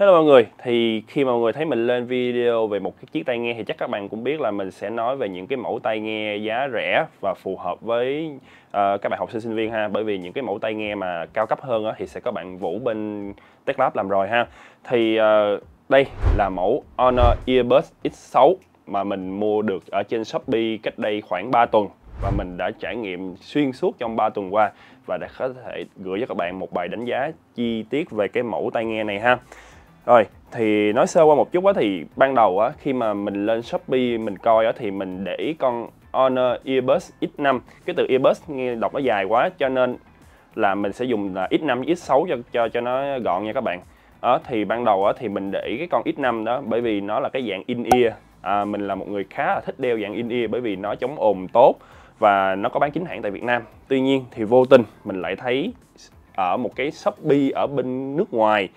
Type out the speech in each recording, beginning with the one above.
Hello mọi người, thì khi mà mọi người thấy mình lên video về một cái chiếc tai nghe thì chắc các bạn cũng biết là mình sẽ nói về những cái mẫu tai nghe giá rẻ và phù hợp với uh, các bạn học sinh sinh viên ha bởi vì những cái mẫu tai nghe mà cao cấp hơn đó, thì sẽ có bạn Vũ bên TechLab làm rồi ha thì uh, đây là mẫu Honor Earbuds X6 mà mình mua được ở trên Shopee cách đây khoảng 3 tuần và mình đã trải nghiệm xuyên suốt trong 3 tuần qua và đã có thể gửi cho các bạn một bài đánh giá chi tiết về cái mẫu tai nghe này ha rồi, thì nói sơ qua một chút á thì ban đầu á khi mà mình lên Shopee mình coi á thì mình để ý con Honor Earbuds X5. Cái từ Earbuds nghe đọc nó dài quá cho nên là mình sẽ dùng là X5 với X6 cho cho cho nó gọn nha các bạn. Đó, thì ban đầu á thì mình để ý cái con X5 đó bởi vì nó là cái dạng in ear. À, mình là một người khá là thích đeo dạng in ear bởi vì nó chống ồn tốt và nó có bán chính hãng tại Việt Nam. Tuy nhiên thì vô tình mình lại thấy ở một cái Shopee ở bên nước ngoài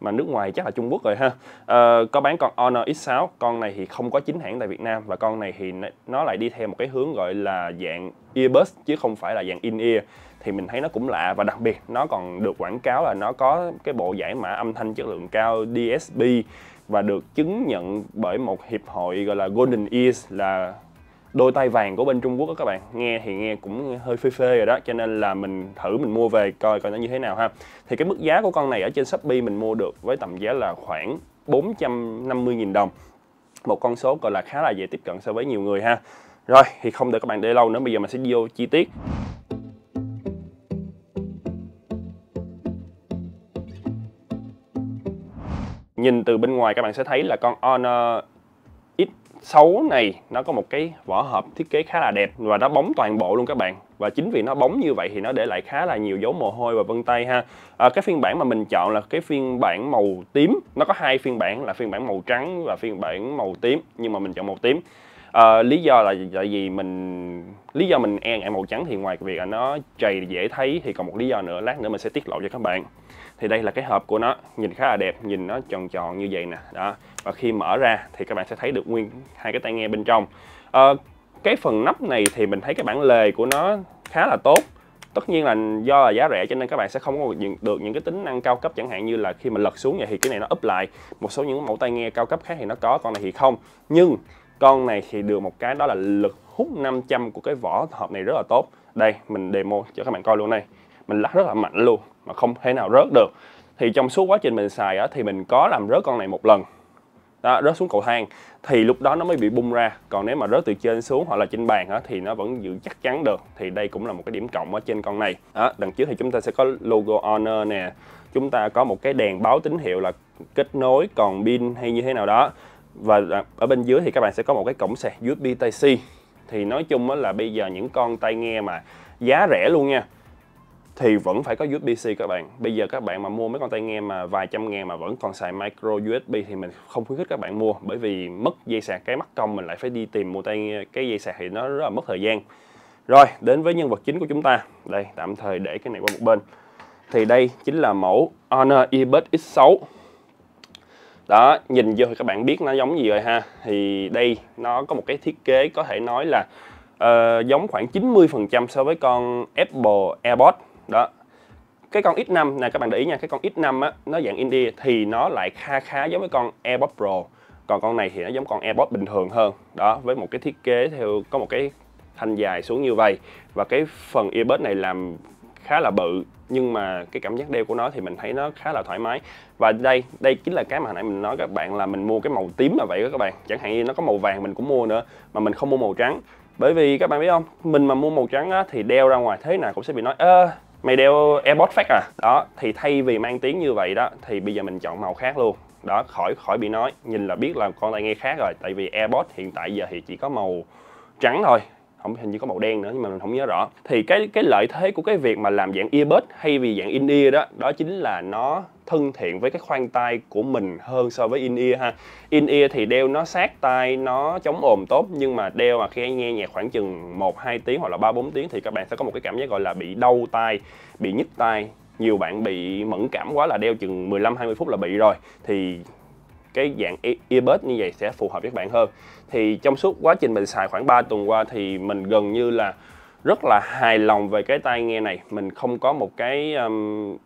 mà nước ngoài chắc là Trung Quốc rồi ha à, có bán con Honor X6 con này thì không có chính hãng tại Việt Nam và con này thì nó lại đi theo một cái hướng gọi là dạng earbuds chứ không phải là dạng in ear thì mình thấy nó cũng lạ và đặc biệt nó còn được quảng cáo là nó có cái bộ giải mã âm thanh chất lượng cao DSB và được chứng nhận bởi một hiệp hội gọi là Golden Ears là đôi tay vàng của bên Trung Quốc đó các bạn nghe thì nghe cũng hơi phê phê rồi đó cho nên là mình thử mình mua về coi coi nó như thế nào ha thì cái mức giá của con này ở trên Shopee mình mua được với tầm giá là khoảng 450.000 đồng một con số gọi là khá là dễ tiếp cận so với nhiều người ha rồi thì không để các bạn để lâu nữa bây giờ mình sẽ vô chi tiết nhìn từ bên ngoài các bạn sẽ thấy là con Honor 6 này nó có một cái vỏ hộp thiết kế khá là đẹp và nó bóng toàn bộ luôn các bạn và chính vì nó bóng như vậy thì nó để lại khá là nhiều dấu mồ hôi và vân tay ha à, cái phiên bản mà mình chọn là cái phiên bản màu tím nó có hai phiên bản là phiên bản màu trắng và phiên bản màu tím nhưng mà mình chọn màu tím à, lý do là tại vì mình lý do mình e ngại màu trắng thì ngoài việc là nó trầy dễ thấy thì còn một lý do nữa lát nữa mình sẽ tiết lộ cho các bạn thì đây là cái hộp của nó nhìn khá là đẹp nhìn nó tròn tròn như vậy nè đó và khi mở ra thì các bạn sẽ thấy được nguyên hai cái tai nghe bên trong à, cái phần nắp này thì mình thấy cái bản lề của nó khá là tốt tất nhiên là do là giá rẻ cho nên các bạn sẽ không có được những cái tính năng cao cấp chẳng hạn như là khi mà lật xuống vậy thì cái này nó úp lại một số những mẫu tai nghe cao cấp khác thì nó có còn này thì không nhưng con này thì được một cái đó là lực hút 500 của cái vỏ hộp này rất là tốt. Đây, mình demo cho các bạn coi luôn này Mình lắc rất là mạnh luôn mà không thể nào rớt được. Thì trong suốt quá trình mình xài á, thì mình có làm rớt con này một lần. Đó, rớt xuống cầu thang thì lúc đó nó mới bị bung ra còn nếu mà rớt từ trên xuống hoặc là trên bàn á, thì nó vẫn giữ chắc chắn được thì đây cũng là một cái điểm cộng ở trên con này đó, đằng trước thì chúng ta sẽ có logo Honor nè chúng ta có một cái đèn báo tín hiệu là kết nối còn pin hay như thế nào đó và ở bên dưới thì các bạn sẽ có một cái cổng sạc USB Type-C thì nói chung là bây giờ những con tai nghe mà giá rẻ luôn nha thì vẫn phải có USB-C các bạn bây giờ các bạn mà mua mấy con tai nghe mà vài trăm ngàn mà vẫn còn xài micro USB thì mình không khuyến khích các bạn mua bởi vì mất dây sạc cái mắc công mình lại phải đi tìm mua tai nghe cái dây sạc thì nó rất là mất thời gian rồi đến với nhân vật chính của chúng ta đây tạm thời để cái này qua một bên thì đây chính là mẫu Honor earbuds X6 đó nhìn vô thì các bạn biết nó giống gì rồi ha thì đây nó có một cái thiết kế có thể nói là uh, giống khoảng 90% so với con Apple AirPods đó cái con X5 này các bạn để ý nha cái con X5 á, nó dạng indie thì nó lại khá khá giống với con AirPods Pro còn con này thì nó giống con AirPods bình thường hơn đó với một cái thiết kế theo có một cái thanh dài xuống như vậy và cái phần earbud này làm khá là bự nhưng mà cái cảm giác đeo của nó thì mình thấy nó khá là thoải mái và đây đây chính là cái mà hồi nãy mình nói các bạn là mình mua cái màu tím là vậy đó các bạn chẳng hạn như nó có màu vàng mình cũng mua nữa mà mình không mua màu trắng bởi vì các bạn biết không mình mà mua màu trắng á, thì đeo ra ngoài thế nào cũng sẽ bị nói ơ mày đeo airpods phát à đó thì thay vì mang tiếng như vậy đó thì bây giờ mình chọn màu khác luôn đó khỏi khỏi bị nói nhìn là biết là con tai nghe khác rồi tại vì airpods hiện tại giờ thì chỉ có màu trắng thôi không hình như có màu đen nữa nhưng mà mình không nhớ rõ thì cái cái lợi thế của cái việc mà làm dạng earbud hay vì dạng in ear đó đó chính là nó thân thiện với cái khoang tai của mình hơn so với in ear ha in ear thì đeo nó sát tai nó chống ồn tốt nhưng mà đeo mà khi nghe nhạc khoảng chừng 1 2 tiếng hoặc là 3 4 tiếng thì các bạn sẽ có một cái cảm giác gọi là bị đau tai bị nhức tai nhiều bạn bị mẫn cảm quá là đeo chừng 15 20 phút là bị rồi thì cái dạng e- earbud như vậy sẽ phù hợp với các bạn hơn thì trong suốt quá trình mình xài khoảng 3 tuần qua thì mình gần như là rất là hài lòng về cái tai nghe này mình không có một cái um,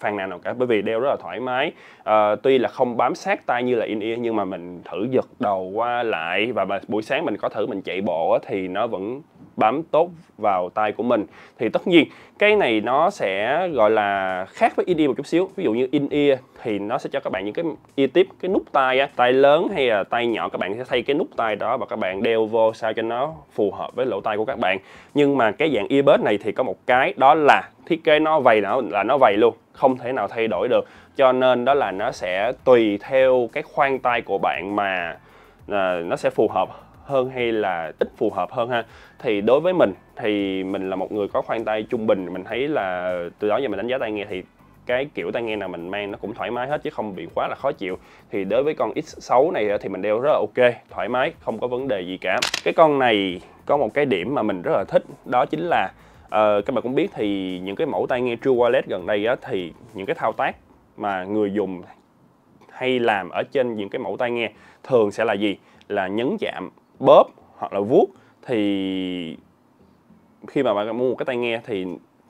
phàn nàn nào cả bởi vì đeo rất là thoải mái à, tuy là không bám sát tay như là in ear nhưng mà mình thử giật đầu qua lại và buổi sáng mình có thử mình chạy bộ thì nó vẫn bám tốt vào tay của mình thì tất nhiên cái này nó sẽ gọi là khác với in ear một chút xíu ví dụ như in ear thì nó sẽ cho các bạn những cái ear tip cái nút tai á tai lớn hay là tai nhỏ các bạn sẽ thay cái nút tai đó và các bạn đeo vô sao cho nó phù hợp với lỗ tai của các bạn nhưng mà cái dạng earbud này thì có một cái đó là thiết kế nó vầy nó là nó vầy luôn không thể nào thay đổi được cho nên đó là nó sẽ tùy theo cái khoang tay của bạn mà à, nó sẽ phù hợp hơn hay là ít phù hợp hơn ha thì đối với mình thì mình là một người có khoan tay trung bình mình thấy là từ đó giờ mình đánh giá tai nghe thì cái kiểu tai nghe nào mình mang nó cũng thoải mái hết chứ không bị quá là khó chịu thì đối với con X6 này thì mình đeo rất là ok thoải mái không có vấn đề gì cả cái con này có một cái điểm mà mình rất là thích đó chính là uh, các bạn cũng biết thì những cái mẫu tai nghe True Wireless gần đây á, thì những cái thao tác mà người dùng hay làm ở trên những cái mẫu tai nghe thường sẽ là gì là nhấn chạm bóp hoặc là vuốt thì khi mà bạn mua một cái tai nghe thì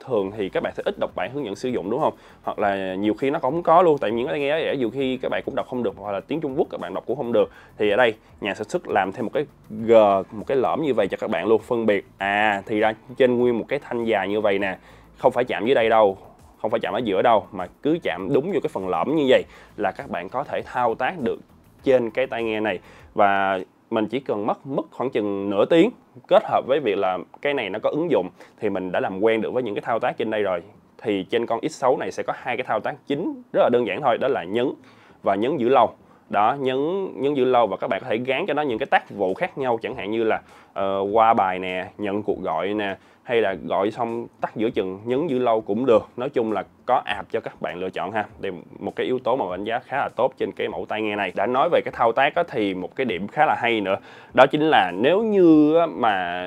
thường thì các bạn sẽ ít đọc bản hướng dẫn sử dụng đúng không hoặc là nhiều khi nó cũng có luôn tại những cái tai nghe để nhiều khi các bạn cũng đọc không được hoặc là tiếng trung quốc các bạn đọc cũng không được thì ở đây nhà sản xuất làm thêm một cái g một cái lõm như vậy cho các bạn luôn phân biệt à thì ra trên nguyên một cái thanh dài như vậy nè không phải chạm dưới đây đâu không phải chạm ở giữa đâu mà cứ chạm đúng vô cái phần lõm như vậy là các bạn có thể thao tác được trên cái tai nghe này và mình chỉ cần mất mất khoảng chừng nửa tiếng kết hợp với việc là cái này nó có ứng dụng thì mình đã làm quen được với những cái thao tác trên đây rồi thì trên con X6 này sẽ có hai cái thao tác chính rất là đơn giản thôi đó là nhấn và nhấn giữ lâu đó nhấn nhấn giữ lâu và các bạn có thể gán cho nó những cái tác vụ khác nhau chẳng hạn như là uh, qua bài nè nhận cuộc gọi nè hay là gọi xong tắt giữa chừng nhấn giữ lâu cũng được nói chung là có ạp cho các bạn lựa chọn ha Đây một cái yếu tố mà đánh giá khá là tốt trên cái mẫu tai nghe này đã nói về cái thao tác thì một cái điểm khá là hay nữa đó chính là nếu như mà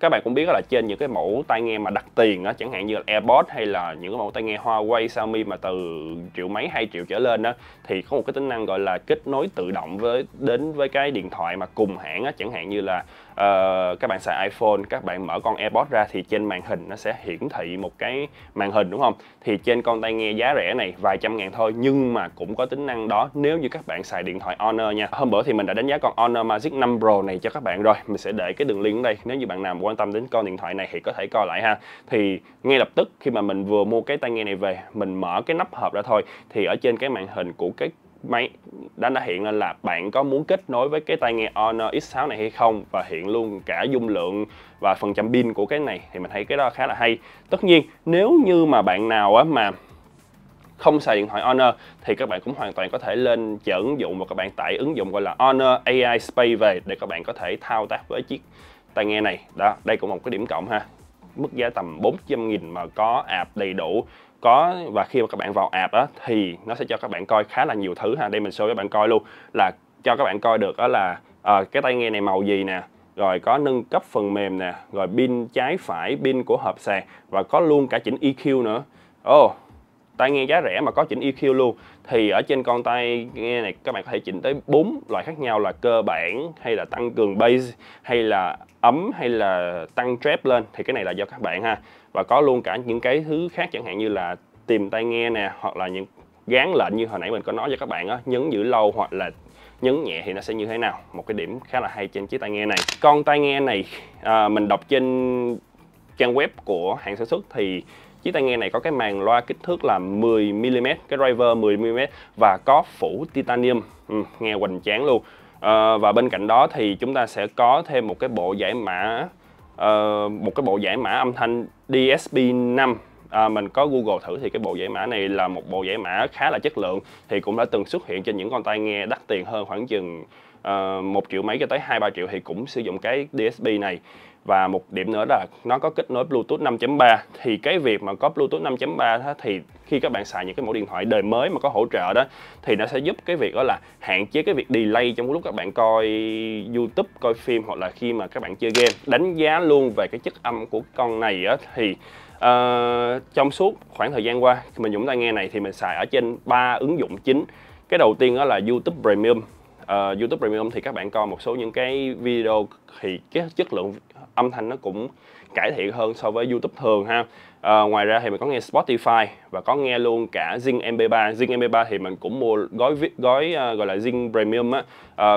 các bạn cũng biết là trên những cái mẫu tai nghe mà đặt tiền á chẳng hạn như là AirPods hay là những cái mẫu tai nghe Huawei, Xiaomi mà từ triệu mấy hai triệu trở lên đó thì có một cái tính năng gọi là kết nối tự động với đến với cái điện thoại mà cùng hãng á chẳng hạn như là uh, các bạn xài iPhone các bạn mở con AirPods ra thì trên màn hình nó sẽ hiển thị một cái màn hình đúng không thì trên con tai nghe giá rẻ này vài trăm ngàn thôi nhưng mà cũng có tính năng đó nếu như các bạn xài điện thoại Honor nha hôm bữa thì mình đã đánh giá con Honor Magic 5 Pro này cho các bạn rồi mình sẽ để cái đường link ở đây nếu như bạn nào quan tâm đến con điện thoại này thì có thể coi lại ha thì ngay lập tức khi mà mình vừa mua cái tai nghe này về mình mở cái nắp hộp ra thôi thì ở trên cái màn hình của cái máy đã đã hiện lên là bạn có muốn kết nối với cái tai nghe Honor X6 này hay không và hiện luôn cả dung lượng và phần trăm pin của cái này thì mình thấy cái đó khá là hay tất nhiên nếu như mà bạn nào á mà không xài điện thoại Honor thì các bạn cũng hoàn toàn có thể lên chở ứng dụng và các bạn tải ứng dụng gọi là Honor AI Space về để các bạn có thể thao tác với chiếc tai nghe này đó đây cũng một cái điểm cộng ha mức giá tầm 400 nghìn mà có app đầy đủ có và khi mà các bạn vào app á, thì nó sẽ cho các bạn coi khá là nhiều thứ ha đây mình show cho các bạn coi luôn là cho các bạn coi được đó là à, cái tai nghe này màu gì nè rồi có nâng cấp phần mềm nè rồi pin trái phải pin của hộp sạc và có luôn cả chỉnh EQ nữa oh tai nghe giá rẻ mà có chỉnh EQ luôn thì ở trên con tai nghe này các bạn có thể chỉnh tới bốn loại khác nhau là cơ bản hay là tăng cường bass hay là ấm hay là tăng trap lên thì cái này là do các bạn ha và có luôn cả những cái thứ khác chẳng hạn như là tìm tai nghe nè hoặc là những gán lệnh như hồi nãy mình có nói cho các bạn á nhấn giữ lâu hoặc là nhấn nhẹ thì nó sẽ như thế nào một cái điểm khá là hay trên chiếc tai nghe này con tai nghe này à, mình đọc trên trang web của hãng sản xuất thì chiếc tai nghe này có cái màng loa kích thước là 10 mm cái driver 10 mm và có phủ titanium ừ, nghe hoành tráng luôn à, và bên cạnh đó thì chúng ta sẽ có thêm một cái bộ giải mã uh, một cái bộ giải mã âm thanh DSP5 à, mình có Google thử thì cái bộ giải mã này là một bộ giải mã khá là chất lượng thì cũng đã từng xuất hiện trên những con tai nghe đắt tiền hơn khoảng chừng Ờ, một triệu mấy cho tới hai ba triệu thì cũng sử dụng cái DSP này và một điểm nữa là nó có kết nối Bluetooth 5.3 thì cái việc mà có Bluetooth 5.3 thì khi các bạn xài những cái mẫu điện thoại đời mới mà có hỗ trợ đó thì nó sẽ giúp cái việc đó là hạn chế cái việc delay trong lúc các bạn coi YouTube, coi phim hoặc là khi mà các bạn chơi game đánh giá luôn về cái chất âm của con này á, thì uh, trong suốt khoảng thời gian qua mình dùng tai nghe này thì mình xài ở trên ba ứng dụng chính cái đầu tiên đó là YouTube Premium uh, YouTube Premium thì các bạn coi một số những cái video thì cái chất lượng âm thanh nó cũng cải thiện hơn so với YouTube thường ha à, ngoài ra thì mình có nghe Spotify và có nghe luôn cả Zing MP3 Zing MP3 thì mình cũng mua gói gói uh, gọi là Zing Premium á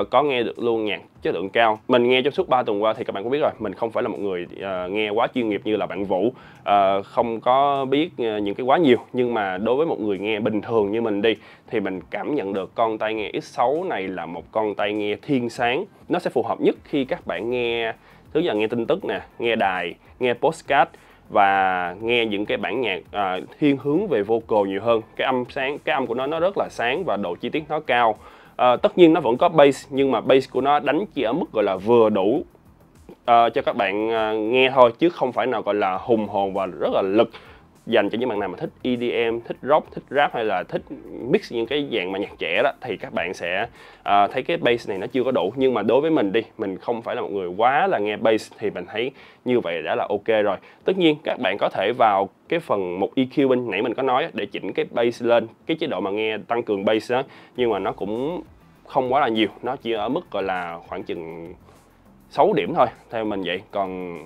uh, có nghe được luôn nhạc chất lượng cao mình nghe trong suốt 3 tuần qua thì các bạn cũng biết rồi mình không phải là một người uh, nghe quá chuyên nghiệp như là bạn Vũ uh, không có biết uh, những cái quá nhiều nhưng mà đối với một người nghe bình thường như mình đi thì mình cảm nhận được con tai nghe X6 này là một con tai nghe thiên sáng nó sẽ phù hợp nhất khi các bạn nghe thứ nhất là nghe tin tức nè nghe đài nghe postcard và nghe những cái bản nhạc à, thiên hướng về vocal nhiều hơn cái âm sáng cái âm của nó nó rất là sáng và độ chi tiết nó cao à, tất nhiên nó vẫn có bass nhưng mà bass của nó đánh chỉ ở mức gọi là vừa đủ à, cho các bạn à, nghe thôi chứ không phải nào gọi là hùng hồn và rất là lực dành cho những bạn nào mà thích EDM, thích rock, thích rap hay là thích mix những cái dạng mà nhạc trẻ đó thì các bạn sẽ uh, thấy cái bass này nó chưa có đủ nhưng mà đối với mình đi mình không phải là một người quá là nghe bass thì mình thấy như vậy đã là ok rồi tất nhiên các bạn có thể vào cái phần một EQ bên nãy mình có nói để chỉnh cái bass lên cái chế độ mà nghe tăng cường bass đó nhưng mà nó cũng không quá là nhiều nó chỉ ở mức gọi là khoảng chừng 6 điểm thôi theo mình vậy còn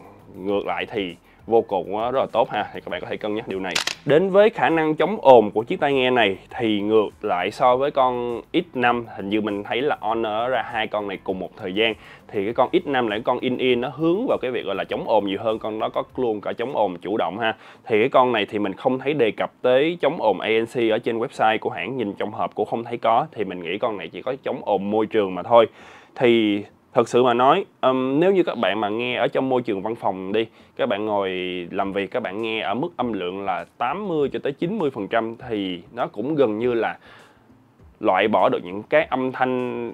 ngược lại thì vô cùng ờ, rất là tốt ha thì các bạn có thể cân nhắc điều này đến với khả năng chống ồn của chiếc tai nghe này thì ngược lại so với con X5 hình như mình thấy là Honor ra hai con này cùng một thời gian thì cái con X5 là con in in nó hướng vào cái việc gọi là chống ồn nhiều hơn con đó có luôn cả chống ồn chủ động ha thì cái con này thì mình không thấy đề cập tới chống ồn ANC ở trên website của hãng nhìn trong hộp cũng không thấy có thì mình nghĩ con này chỉ có chống ồn môi trường mà thôi thì thật sự mà nói um, nếu như các bạn mà nghe ở trong môi trường văn phòng đi các bạn ngồi làm việc các bạn nghe ở mức âm lượng là 80 cho tới 90 phần trăm thì nó cũng gần như là loại bỏ được những cái âm thanh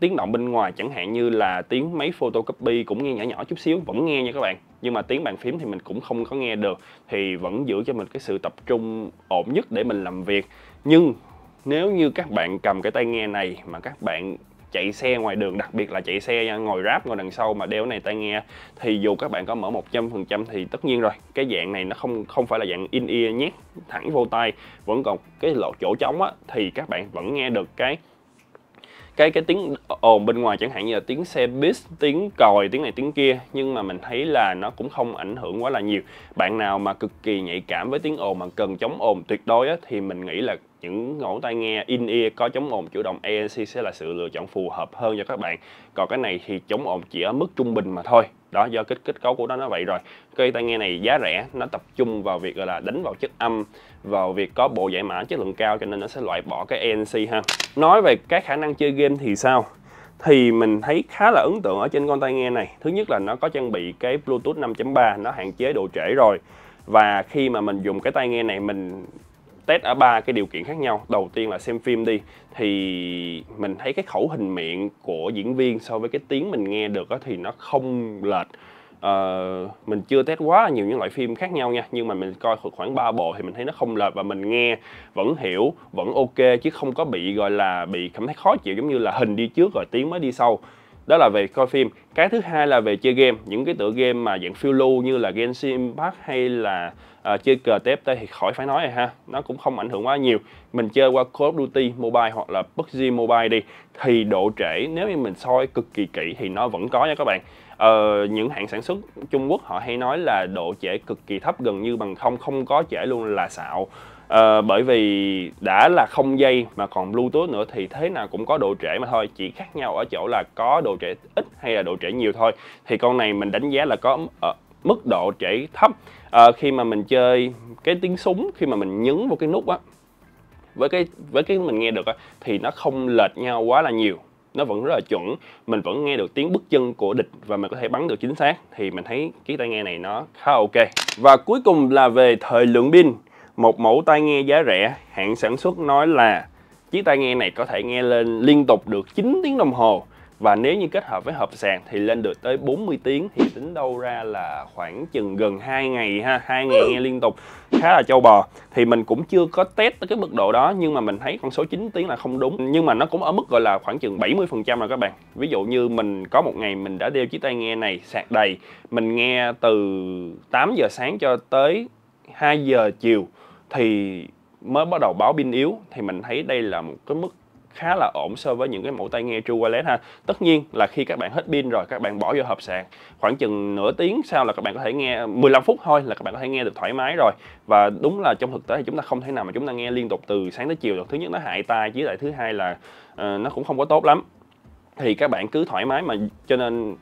tiếng động bên ngoài chẳng hạn như là tiếng máy photocopy cũng nghe nhỏ nhỏ chút xíu vẫn nghe nha các bạn nhưng mà tiếng bàn phím thì mình cũng không có nghe được thì vẫn giữ cho mình cái sự tập trung ổn nhất để mình làm việc nhưng nếu như các bạn cầm cái tai nghe này mà các bạn chạy xe ngoài đường đặc biệt là chạy xe ngồi ráp ngồi đằng sau mà đeo này tai nghe thì dù các bạn có mở 100% thì tất nhiên rồi cái dạng này nó không không phải là dạng in ear nhét thẳng vô tai vẫn còn cái lỗ chỗ trống á thì các bạn vẫn nghe được cái cái cái tiếng ồn bên ngoài chẳng hạn như là tiếng xe bus tiếng còi tiếng này tiếng kia nhưng mà mình thấy là nó cũng không ảnh hưởng quá là nhiều bạn nào mà cực kỳ nhạy cảm với tiếng ồn mà cần chống ồn tuyệt đối á, thì mình nghĩ là những ngẫu tai nghe in ear có chống ồn chủ động ANC sẽ là sự lựa chọn phù hợp hơn cho các bạn còn cái này thì chống ồn chỉ ở mức trung bình mà thôi đó do kết kết cấu của nó nó vậy rồi cây tai nghe này giá rẻ nó tập trung vào việc gọi là đánh vào chất âm vào việc có bộ giải mã chất lượng cao cho nên nó sẽ loại bỏ cái ANC ha nói về các khả năng chơi game thì sao thì mình thấy khá là ấn tượng ở trên con tai nghe này thứ nhất là nó có trang bị cái Bluetooth 5.3 nó hạn chế độ trễ rồi và khi mà mình dùng cái tai nghe này mình test ở ba cái điều kiện khác nhau đầu tiên là xem phim đi thì mình thấy cái khẩu hình miệng của diễn viên so với cái tiếng mình nghe được thì nó không lệch uh, mình chưa test quá nhiều những loại phim khác nhau nha nhưng mà mình coi khoảng 3 bộ thì mình thấy nó không lệch và mình nghe vẫn hiểu vẫn ok chứ không có bị gọi là bị cảm thấy khó chịu giống như là hình đi trước rồi tiếng mới đi sau đó là về coi phim cái thứ hai là về chơi game những cái tựa game mà dạng phiêu lưu như là Genshin Impact hay là uh, chơi cờ TFT thì khỏi phải nói rồi ha nó cũng không ảnh hưởng quá nhiều mình chơi qua Call of Duty Mobile hoặc là PUBG Mobile đi thì độ trễ nếu như mình soi cực kỳ kỹ thì nó vẫn có nha các bạn uh, những hãng sản xuất Trung Quốc họ hay nói là độ trễ cực kỳ thấp gần như bằng không không có trễ luôn là xạo à, bởi vì đã là không dây mà còn bluetooth nữa thì thế nào cũng có độ trễ mà thôi chỉ khác nhau ở chỗ là có độ trễ ít hay là độ trễ nhiều thôi thì con này mình đánh giá là có ở ờ, mức độ trễ thấp à, khi mà mình chơi cái tiếng súng khi mà mình nhấn vào cái nút á với cái với cái mình nghe được á, thì nó không lệch nhau quá là nhiều nó vẫn rất là chuẩn mình vẫn nghe được tiếng bước chân của địch và mình có thể bắn được chính xác thì mình thấy cái tai nghe này nó khá ok và cuối cùng là về thời lượng pin một mẫu tai nghe giá rẻ hãng sản xuất nói là chiếc tai nghe này có thể nghe lên liên tục được 9 tiếng đồng hồ và nếu như kết hợp với hộp sạc thì lên được tới 40 tiếng thì tính đâu ra là khoảng chừng gần 2 ngày ha 2 ngày nghe liên tục khá là châu bò thì mình cũng chưa có test tới cái mức độ đó nhưng mà mình thấy con số 9 tiếng là không đúng nhưng mà nó cũng ở mức gọi là khoảng chừng 70 phần trăm rồi các bạn ví dụ như mình có một ngày mình đã đeo chiếc tai nghe này sạc đầy mình nghe từ 8 giờ sáng cho tới 2 giờ chiều thì mới bắt đầu báo pin yếu thì mình thấy đây là một cái mức khá là ổn so với những cái mẫu tai nghe True Wireless ha. Tất nhiên là khi các bạn hết pin rồi các bạn bỏ vô hộp sạc khoảng chừng nửa tiếng sau là các bạn có thể nghe 15 phút thôi là các bạn có thể nghe được thoải mái rồi. Và đúng là trong thực tế thì chúng ta không thể nào mà chúng ta nghe liên tục từ sáng tới chiều được. Thứ nhất nó hại tai chứ lại thứ hai là uh, nó cũng không có tốt lắm thì các bạn cứ thoải mái mà cho nên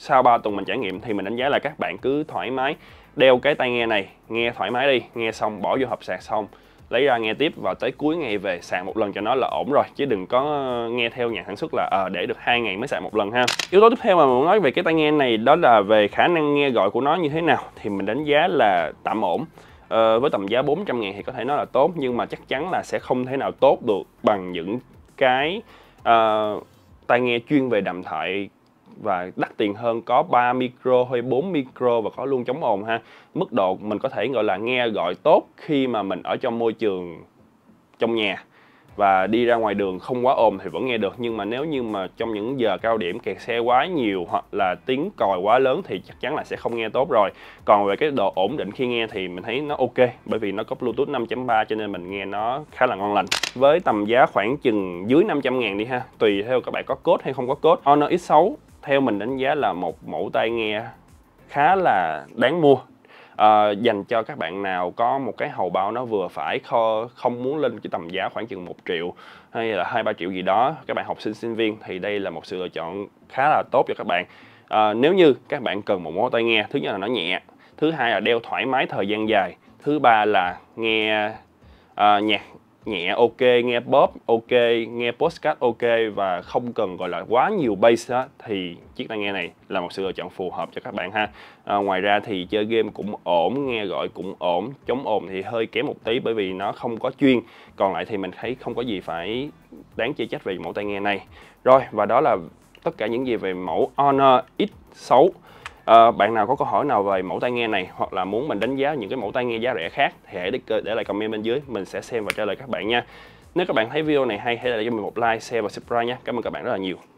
sau 3 tuần mình trải nghiệm thì mình đánh giá là các bạn cứ thoải mái đeo cái tai nghe này nghe thoải mái đi nghe xong bỏ vô hộp sạc xong lấy ra nghe tiếp và tới cuối ngày về sạc một lần cho nó là ổn rồi chứ đừng có nghe theo nhà sản xuất là à, để được hai ngày mới sạc một lần ha yếu tố tiếp theo mà mình muốn nói về cái tai nghe này đó là về khả năng nghe gọi của nó như thế nào thì mình đánh giá là tạm ổn ờ, với tầm giá 400 ngàn thì có thể nói là tốt nhưng mà chắc chắn là sẽ không thể nào tốt được bằng những cái uh, tai nghe chuyên về đàm thoại và đắt tiền hơn có 3 micro hay 4 micro và có luôn chống ồn ha. Mức độ mình có thể gọi là nghe gọi tốt khi mà mình ở trong môi trường trong nhà và đi ra ngoài đường không quá ồn thì vẫn nghe được nhưng mà nếu như mà trong những giờ cao điểm kẹt xe quá nhiều hoặc là tiếng còi quá lớn thì chắc chắn là sẽ không nghe tốt rồi còn về cái độ ổn định khi nghe thì mình thấy nó ok bởi vì nó có Bluetooth 5.3 cho nên mình nghe nó khá là ngon lành với tầm giá khoảng chừng dưới 500 ngàn đi ha tùy theo các bạn có cốt hay không có cốt Honor X6 theo mình đánh giá là một mẫu tai nghe khá là đáng mua à, dành cho các bạn nào có một cái hầu bao nó vừa phải kho, không muốn lên cái tầm giá khoảng chừng 1 triệu hay là hai ba triệu gì đó các bạn học sinh sinh viên thì đây là một sự lựa chọn khá là tốt cho các bạn à, nếu như các bạn cần một mẫu tai nghe thứ nhất là nó nhẹ thứ hai là đeo thoải mái thời gian dài thứ ba là nghe à, nhạc nhẹ ok nghe bóp ok nghe podcast ok và không cần gọi là quá nhiều bass á, thì chiếc tai nghe này là một sự lựa chọn phù hợp cho các bạn ha à, ngoài ra thì chơi game cũng ổn nghe gọi cũng ổn chống ồn thì hơi kém một tí bởi vì nó không có chuyên còn lại thì mình thấy không có gì phải đáng chê trách về mẫu tai nghe này rồi và đó là tất cả những gì về mẫu Honor X6 À, bạn nào có câu hỏi nào về mẫu tai nghe này hoặc là muốn mình đánh giá những cái mẫu tai nghe giá rẻ khác thì hãy để để lại comment bên dưới, mình sẽ xem và trả lời các bạn nha. Nếu các bạn thấy video này hay hãy để lại cho mình một like, share và subscribe nha. Cảm ơn các bạn rất là nhiều.